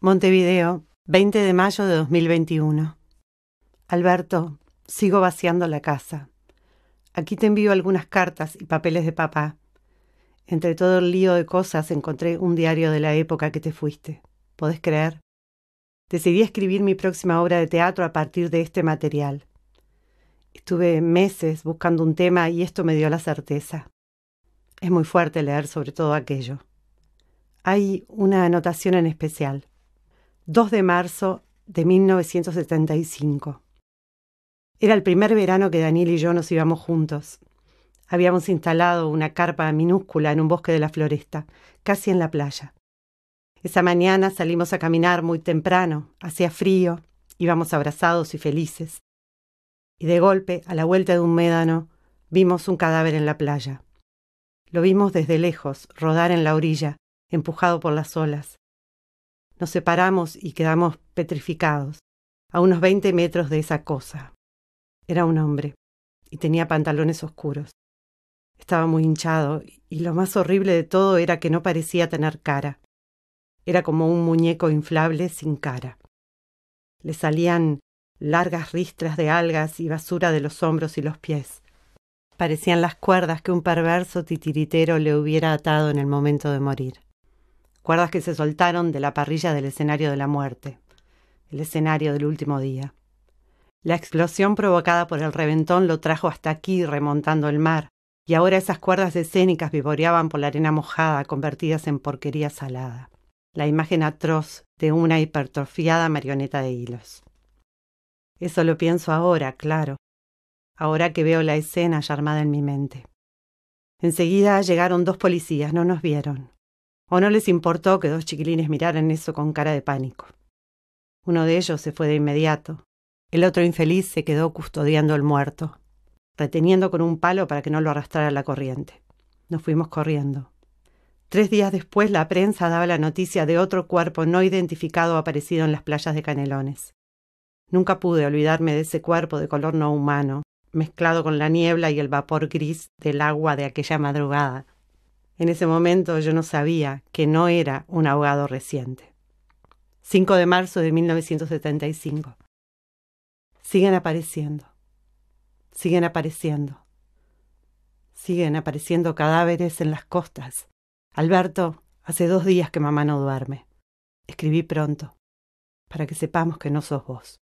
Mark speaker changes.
Speaker 1: Montevideo, 20 de mayo de 2021. Alberto, sigo vaciando la casa. Aquí te envío algunas cartas y papeles de papá. Entre todo el lío de cosas encontré un diario de la época que te fuiste. ¿Podés creer? Decidí escribir mi próxima obra de teatro a partir de este material. Estuve meses buscando un tema y esto me dio la certeza. Es muy fuerte leer sobre todo aquello. Hay una anotación en especial. 2 de marzo de 1975. Era el primer verano que Daniel y yo nos íbamos juntos. Habíamos instalado una carpa minúscula en un bosque de la floresta, casi en la playa. Esa mañana salimos a caminar muy temprano, hacía frío, íbamos abrazados y felices. Y de golpe, a la vuelta de un médano, vimos un cadáver en la playa. Lo vimos desde lejos, rodar en la orilla, empujado por las olas, nos separamos y quedamos petrificados, a unos veinte metros de esa cosa. Era un hombre, y tenía pantalones oscuros. Estaba muy hinchado, y lo más horrible de todo era que no parecía tener cara. Era como un muñeco inflable sin cara. Le salían largas ristras de algas y basura de los hombros y los pies. Parecían las cuerdas que un perverso titiritero le hubiera atado en el momento de morir cuerdas que se soltaron de la parrilla del escenario de la muerte, el escenario del último día. La explosión provocada por el reventón lo trajo hasta aquí remontando el mar, y ahora esas cuerdas escénicas viboreaban por la arena mojada convertidas en porquería salada, la imagen atroz de una hipertrofiada marioneta de hilos. Eso lo pienso ahora, claro, ahora que veo la escena armada en mi mente. Enseguida llegaron dos policías, no nos vieron o no les importó que dos chiquilines miraran eso con cara de pánico. Uno de ellos se fue de inmediato. El otro infeliz se quedó custodiando al muerto, reteniendo con un palo para que no lo arrastrara la corriente. Nos fuimos corriendo. Tres días después la prensa daba la noticia de otro cuerpo no identificado aparecido en las playas de Canelones. Nunca pude olvidarme de ese cuerpo de color no humano, mezclado con la niebla y el vapor gris del agua de aquella madrugada. En ese momento yo no sabía que no era un ahogado reciente. 5 de marzo de 1975. Siguen apareciendo. Siguen apareciendo. Siguen apareciendo cadáveres en las costas. Alberto, hace dos días que mamá no duerme. Escribí pronto, para que sepamos que no sos vos.